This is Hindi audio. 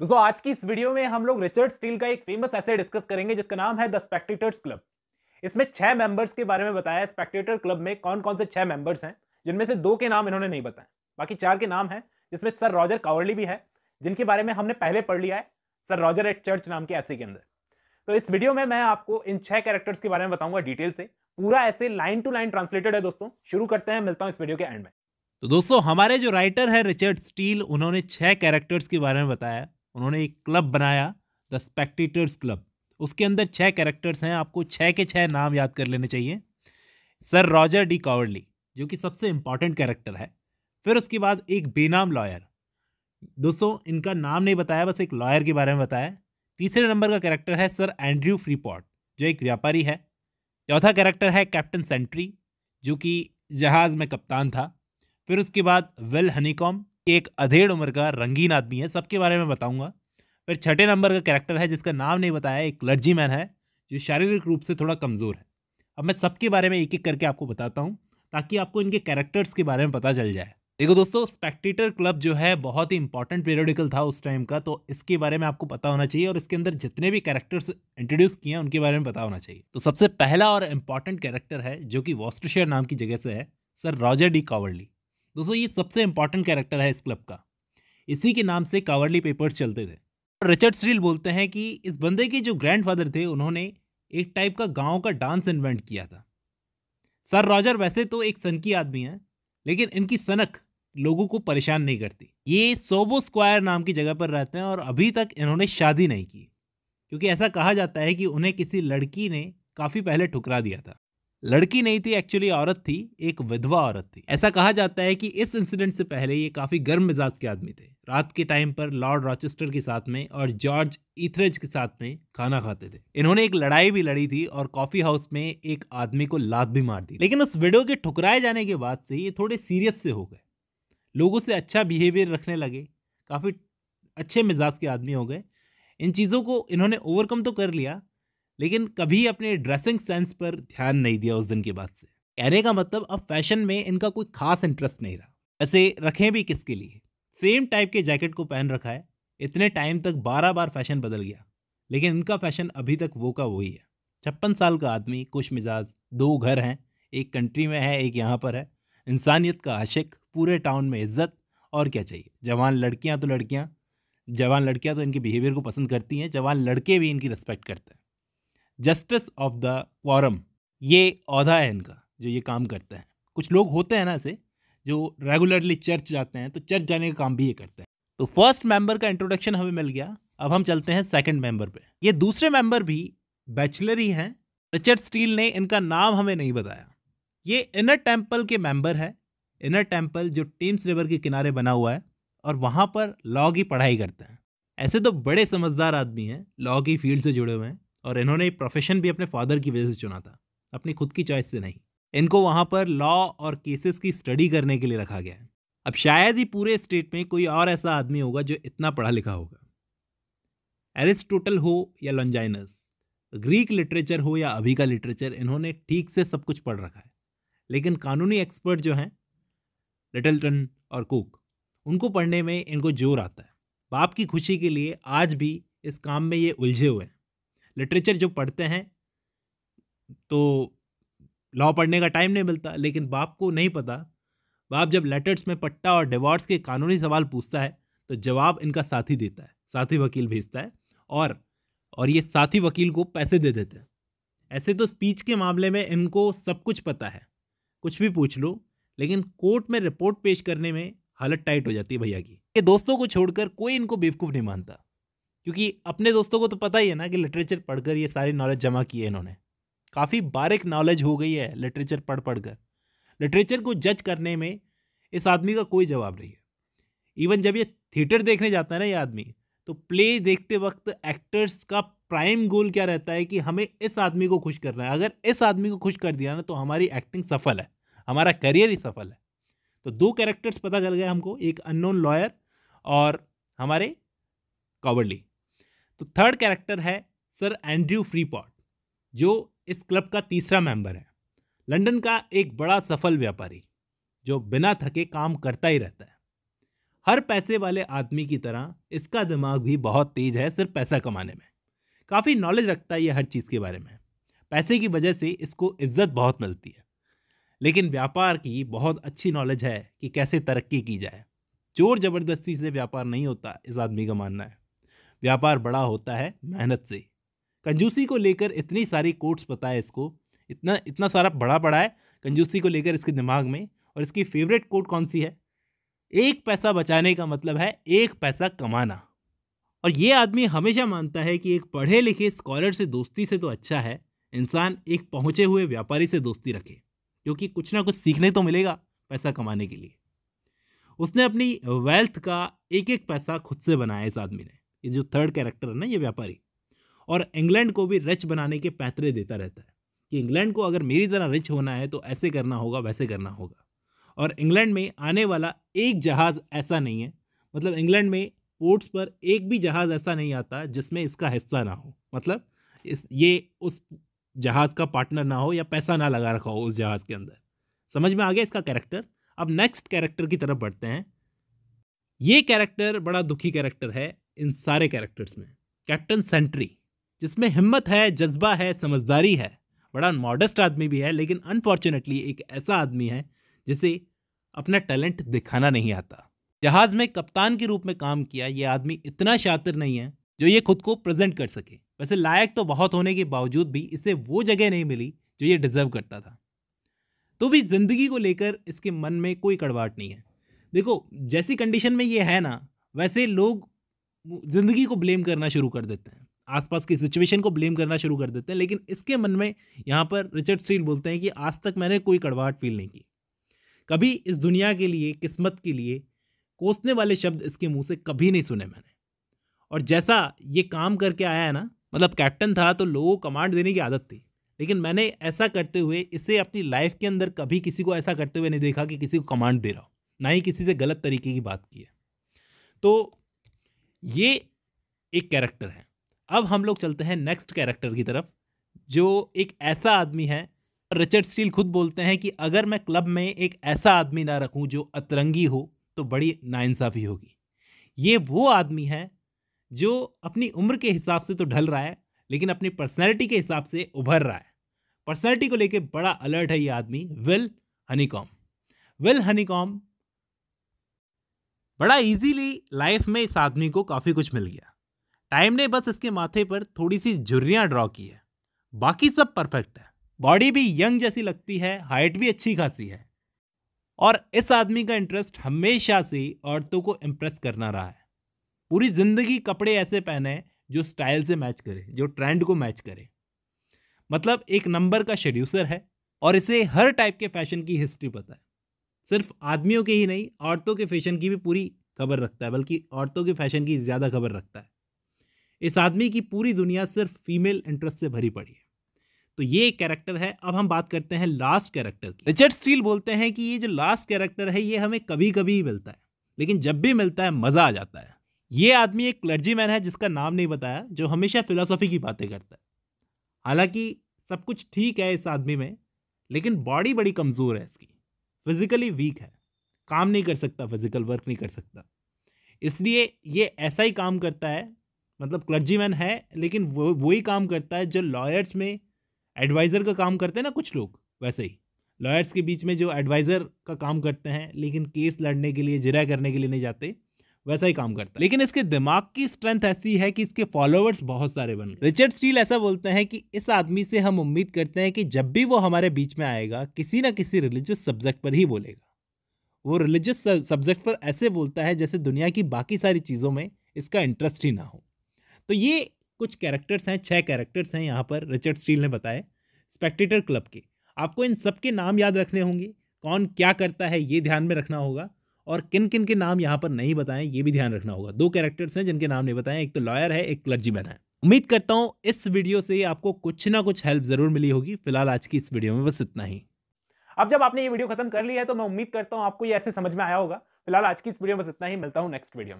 दोस्तों आज की इस वीडियो में हम लोग रिचर्ड स्टील का एक फेमस ऐसे डिस्कस करेंगे जिसका नाम है द स्पेक्टेटर्स क्लब इसमें छह मेंबर्स के बारे में बताया स्पेक्टेटर क्लब में कौन कौन से छह मेंबर्स हैं जिनमें से दो के नाम इन्होंने नहीं बताए बाकी चार के नाम हैं जिसमें सर रॉजर कावर्ली भी है जिनके बारे में हमने पहले पढ़ लिया है सर रॉजर एट चर्च नाम के ऐसे के अंदर तो इस वीडियो में मैं आपको इन छह कैरेक्टर्स के बारे में बताऊंगा डिटेल से पूरा ऐसे लाइन टू लाइन ट्रांसलेटेड है दोस्तों शुरू करते हैं मिलता हूँ इस वीडियो के एंड में तो दोस्तों हमारे जो राइटर है रिचर्ड स्टील उन्होंने छह कैरेक्टर्स के बारे में बताया उन्होंने एक क्लब बनाया द स्पेक्टेटर्स क्लब उसके अंदर छः कैरेक्टर्स हैं आपको छः के छः नाम याद कर लेने चाहिए सर रॉजर डी कावर्ली जो कि सबसे इम्पॉर्टेंट कैरेक्टर है फिर उसके बाद एक बेनाम लॉयर दोस्तों इनका नाम नहीं बताया बस एक लॉयर के बारे में बताया तीसरे नंबर का कैरेक्टर है सर एंड्रयू फ्रीपॉट जो एक व्यापारी है चौथा कैरेक्टर है कैप्टन सेंट्री जो कि जहाज़ में कप्तान था फिर उसके बाद वेल हनीकॉम एक अधेड़ उम्र का रंगीन आदमी है सबके बारे में बताऊंगा फिर छठे नंबर का कैरेक्टर है जिसका नाम नहीं बताया एक लर्जी मैन है जो शारीरिक रूप से थोड़ा कमज़ोर है अब मैं सबके बारे में एक एक करके आपको बताता हूँ ताकि आपको इनके कैरेक्टर्स के बारे में पता चल जाए देखो दोस्तों स्पेक्टेटर क्लब जो है बहुत ही इंपॉर्टेंट पीरियडिकल था उस टाइम का तो इसके बारे में आपको पता होना चाहिए और इसके अंदर जितने भी कैरेक्टर्स इंट्रोड्यूस किए हैं उनके बारे में पता होना चाहिए तो सबसे पहला और इम्पॉर्टेंट कैरेक्टर है जो कि वॉस्ट्रेशियर नाम की जगह से है सर रॉजर डी कावर्ली दोस्तों ये सबसे इंपॉर्टेंट कैरेक्टर है इस क्लब का इसी के नाम से कावरली पेपर्स चलते थे रिचर्ड स्टील बोलते हैं कि इस बंदे के जो ग्रैंडफादर थे उन्होंने एक टाइप का गांव का डांस इन्वेंट किया था सर रॉजर वैसे तो एक सनकी आदमी है लेकिन इनकी सनक लोगों को परेशान नहीं करती ये सोबो स्क्वायर नाम की जगह पर रहते हैं और अभी तक इन्होंने शादी नहीं की क्योंकि ऐसा कहा जाता है कि उन्हें किसी लड़की ने काफ़ी पहले ठुकरा दिया था लड़की नहीं थी एक्चुअली औरत थी एक विधवा औरत थी ऐसा कहा जाता है कि इस इंसिडेंट से पहले ये काफ़ी गर्म मिजाज के आदमी थे रात के टाइम पर लॉर्ड रॉचेस्टर के साथ में और जॉर्ज इथरेज के साथ में खाना खाते थे इन्होंने एक लड़ाई भी लड़ी थी और कॉफी हाउस में एक आदमी को लात भी मार दी लेकिन उस वीडियो के ठुकराए जाने के बाद से ये थोड़े सीरियस से हो गए लोगों से अच्छा बिहेवियर रखने लगे काफ़ी अच्छे मिजाज के आदमी हो गए इन चीज़ों को इन्होंने ओवरकम तो कर लिया लेकिन कभी अपने ड्रेसिंग सेंस पर ध्यान नहीं दिया उस दिन के बाद से कहने का मतलब अब फैशन में इनका कोई खास इंटरेस्ट नहीं रहा ऐसे रखें भी किसके लिए सेम टाइप के जैकेट को पहन रखा है इतने टाइम तक बारह बार फैशन बदल गया लेकिन इनका फैशन अभी तक वो का वही है छप्पन साल का आदमी कुछ मिजाज दो घर हैं एक कंट्री में है एक यहाँ पर है इंसानियत का आशिक पूरे टाउन में इज्जत और क्या चाहिए जवान लड़कियाँ तो लड़कियाँ जवान लड़कियाँ तो इनके बिहेवियर को पसंद करती हैं जवान लड़के भी इनकी रिस्पेक्ट करते हैं जस्टिस ऑफ द क्वारम ये अहदा है इनका जो ये काम करते हैं कुछ लोग होते हैं ना ऐसे जो रेगुलरली चर्च जाते हैं तो चर्च जाने का काम भी ये करते हैं तो फर्स्ट मेंबर का इंट्रोडक्शन हमें मिल गया अब हम चलते हैं सेकंड मेंबर पे ये दूसरे मेंबर भी बैचलर ही हैं रिचर्ड स्टील ने इनका नाम हमें नहीं बताया ये इनर टेम्पल के मेंबर है इनर टेम्पल जो टेम्स रिवर के किनारे बना हुआ है और वहाँ पर लॉ की पढ़ाई करते हैं ऐसे तो बड़े समझदार आदमी हैं लॉ की फील्ड से जुड़े हुए हैं और इन्होंने प्रोफेशन भी अपने फादर की वजह से चुना था अपनी खुद की चॉइस से नहीं इनको वहाँ पर लॉ और केसेस की स्टडी करने के लिए रखा गया है अब शायद ही पूरे स्टेट में कोई और ऐसा आदमी होगा जो इतना पढ़ा लिखा होगा एरिस्टोटल हो या लॉन्जाइनस ग्रीक लिटरेचर हो या अभी का लिटरेचर इन्होंने ठीक से सब कुछ पढ़ रखा है लेकिन कानूनी एक्सपर्ट जो हैं लिटलटन और कुक उनको पढ़ने में इनको जोर आता है बाप की खुशी के लिए आज भी इस काम में ये उलझे हुए हैं लिटरेचर जो पढ़ते हैं तो लॉ पढ़ने का टाइम नहीं मिलता लेकिन बाप को नहीं पता बाप जब लेटर्स में पट्टा और डिवॉर्स के कानूनी सवाल पूछता है तो जवाब इनका साथी देता है साथी वकील भेजता है और और ये साथी वकील को पैसे दे देते हैं ऐसे तो स्पीच के मामले में इनको सब कुछ पता है कुछ भी पूछ लो लेकिन कोर्ट में रिपोर्ट पेश करने में हालत टाइट हो जाती है भैया की ये दोस्तों को छोड़कर कोई इनको बेवकूफ़ नहीं मानता क्योंकि अपने दोस्तों को तो पता ही है ना कि लिटरेचर पढ़कर ये सारी नॉलेज जमा की है इन्होंने काफ़ी बारिक नॉलेज हो गई है लिटरेचर पढ़ पढ़ कर लिटरेचर को जज करने में इस आदमी का कोई जवाब नहीं है इवन जब ये थिएटर देखने जाता है ना ये आदमी तो प्ले देखते वक्त एक्टर्स का प्राइम गोल क्या रहता है कि हमें इस आदमी को खुश करना है अगर इस आदमी को खुश कर दिया ना तो हमारी एक्टिंग सफल है हमारा करियर ही सफल है तो दो कैरेक्टर्स पता चल गए हमको एक अननोन लॉयर और हमारे कॉवर्डली तो थर्ड कैरेक्टर है सर एंड्रयू फ्रीपॉट जो इस क्लब का तीसरा मेंबर है लंदन का एक बड़ा सफल व्यापारी जो बिना थके काम करता ही रहता है हर पैसे वाले आदमी की तरह इसका दिमाग भी बहुत तेज है सिर्फ पैसा कमाने में काफ़ी नॉलेज रखता है ये हर चीज़ के बारे में पैसे की वजह से इसको इज्जत बहुत मिलती है लेकिन व्यापार की बहुत अच्छी नॉलेज है कि कैसे तरक्की की जाए जोर ज़बरदस्ती से व्यापार नहीं होता इस आदमी का मानना है व्यापार बड़ा होता है मेहनत से कंजूसी को लेकर इतनी सारी कोट्स पता है इसको इतना इतना सारा बड़ा पड़ा है कंजूसी को लेकर इसके दिमाग में और इसकी फेवरेट कोट कौन सी है एक पैसा बचाने का मतलब है एक पैसा कमाना और ये आदमी हमेशा मानता है कि एक पढ़े लिखे स्कॉलर से दोस्ती से तो अच्छा है इंसान एक पहुँचे हुए व्यापारी से दोस्ती रखे क्योंकि कुछ ना कुछ सीखने तो मिलेगा पैसा कमाने के लिए उसने अपनी वेल्थ का एक एक पैसा खुद से बनाया इस आदमी ने ये जो थर्ड कैरेक्टर है ना ये व्यापारी और इंग्लैंड को भी रिच बनाने के पैतरे देता रहता है कि इंग्लैंड को अगर मेरी तरह रिच होना है तो ऐसे करना होगा वैसे करना होगा और इंग्लैंड में आने वाला एक जहाज़ ऐसा नहीं है मतलब इंग्लैंड में पोर्ट्स पर एक भी जहाज़ ऐसा नहीं आता जिसमें इसका हिस्सा ना हो मतलब इस ये उस जहाज़ का पार्टनर ना हो या पैसा ना लगा रखा हो उस जहाज़ के अंदर समझ में आ गया इसका कैरेक्टर अब नेक्स्ट कैरेक्टर की तरफ बढ़ते हैं ये कैरेक्टर बड़ा दुखी कैरेक्टर है इन सारे कैरेक्टर्स में कैप्टन सेंट्री जिसमें हिम्मत है जज्बा है समझदारी है बड़ा मॉडस्ट आदमी भी है लेकिन अनफॉर्चुनेटली एक ऐसा आदमी है जिसे अपना टैलेंट दिखाना नहीं आता जहाज़ में कप्तान के रूप में काम किया ये आदमी इतना शातिर नहीं है जो ये खुद को प्रेजेंट कर सके वैसे लायक तो बहुत होने के बावजूद भी इसे वो जगह नहीं मिली जो ये डिज़र्व करता था तो भी ज़िंदगी को लेकर इसके मन में कोई कड़वाट नहीं है देखो जैसी कंडीशन में ये है ना वैसे लोग ज़िंदगी को ब्लेम करना शुरू कर देते हैं आसपास की सिचुएशन को ब्लेम करना शुरू कर देते हैं लेकिन इसके मन में यहाँ पर रिचर्ड स्टील बोलते हैं कि आज तक मैंने कोई कड़वाहट फील नहीं की कभी इस दुनिया के लिए किस्मत के लिए कोसने वाले शब्द इसके मुंह से कभी नहीं सुने मैंने और जैसा ये काम करके आया है ना मतलब कैप्टन था तो लोगों को कमांड देने की आदत थी लेकिन मैंने ऐसा करते हुए इसे अपनी लाइफ के अंदर कभी किसी को ऐसा करते हुए नहीं देखा कि किसी को कमांड दे रहा हो ना ही किसी से गलत तरीके की बात की है तो ये एक कैरेक्टर है अब हम लोग चलते हैं नेक्स्ट कैरेक्टर की तरफ जो एक ऐसा आदमी है रिचर्ड स्टील खुद बोलते हैं कि अगर मैं क्लब में एक ऐसा आदमी ना रखूं जो अतरंगी हो तो बड़ी नाइंसाफ़ी होगी ये वो आदमी है जो अपनी उम्र के हिसाब से तो ढल रहा है लेकिन अपनी पर्सनैलिटी के हिसाब से उभर रहा है पर्सनैलिटी को लेकर बड़ा अलर्ट है ये आदमी विल हनीकॉम विल हनीकॉम बड़ा इजीली लाइफ में इस आदमी को काफ़ी कुछ मिल गया टाइम ने बस इसके माथे पर थोड़ी सी झुर्रियाँ ड्रॉ की है बाकी सब परफेक्ट है बॉडी भी यंग जैसी लगती है हाइट भी अच्छी खासी है और इस आदमी का इंटरेस्ट हमेशा से औरतों को इम्प्रेस करना रहा है पूरी ज़िंदगी कपड़े ऐसे पहने जो स्टाइल से मैच करे जो ट्रेंड को मैच करे मतलब एक नंबर का शेड्यूसर है और इसे हर टाइप के फैशन की हिस्ट्री पता है सिर्फ आदमियों के ही नहीं औरतों के फैशन की भी पूरी खबर रखता है बल्कि औरतों के फैशन की ज़्यादा खबर रखता है इस आदमी की पूरी दुनिया सिर्फ फीमेल इंटरेस्ट से भरी पड़ी है तो ये कैरेक्टर है अब हम बात करते हैं लास्ट कैरेक्टर की रिचर्ड स्टील बोलते हैं कि ये जो लास्ट कैरेक्टर है ये हमें कभी कभी ही मिलता है लेकिन जब भी मिलता है मज़ा आ जाता है ये आदमी एक क्लर्जी मैन है जिसका नाम नहीं बताया जो हमेशा फिलोसॉफी की बातें करता है हालांकि सब कुछ ठीक है इस आदमी में लेकिन बॉडी बड़ी कमज़ोर है इसकी फिजिकली वीक है काम नहीं कर सकता फिजिकल वर्क नहीं कर सकता इसलिए ये ऐसा ही काम करता है मतलब क्लर्जीमैन है लेकिन वो वही काम करता है जो लॉयर्स में एडवाइज़र का काम करते हैं ना कुछ लोग वैसे ही लॉयर्स के बीच में जो एडवाइज़र का काम करते हैं लेकिन केस लड़ने के लिए जिरा करने के लिए नहीं जाते वैसा ही काम करता है लेकिन इसके दिमाग की स्ट्रेंथ ऐसी है कि इसके फॉलोअर्स बहुत सारे बन रिचर्ड स्टील ऐसा बोलते हैं कि इस आदमी से हम उम्मीद करते हैं कि जब भी वो हमारे बीच में आएगा किसी ना किसी रिलीजियस सब्जेक्ट पर ही बोलेगा वो रिलीजियस सब्जेक्ट पर ऐसे बोलता है जैसे दुनिया की बाकी सारी चीज़ों में इसका इंटरेस्ट ही ना हो तो ये कुछ कैरेक्टर्स हैं छः कैरेक्टर्स हैं यहाँ पर रिचर्ड स्टील ने बताए स्पेक्टेटर क्लब के आपको इन सब के नाम याद रखने होंगे कौन क्या करता है ये ध्यान में रखना होगा और किन किन के नाम यहाँ पर नहीं बताएं ये भी ध्यान रखना होगा दो कैरेक्टर्स हैं जिनके नाम नहीं बताएं एक तो लॉयर है एक क्लर्जी है उम्मीद करता हूँ इस वीडियो से आपको कुछ ना कुछ हेल्प जरूर मिली होगी फिलहाल आज की इस वीडियो में बस इतना ही अब जब आपने ये वीडियो खत्म कर लिया है तो मैं उम्मीद करता हूँ आपको ये ऐसे समझ में आया होगा फिलहाल आज की इस वीडियो में बस इतना ही मिलता हूँ नेक्स्ट वीडियो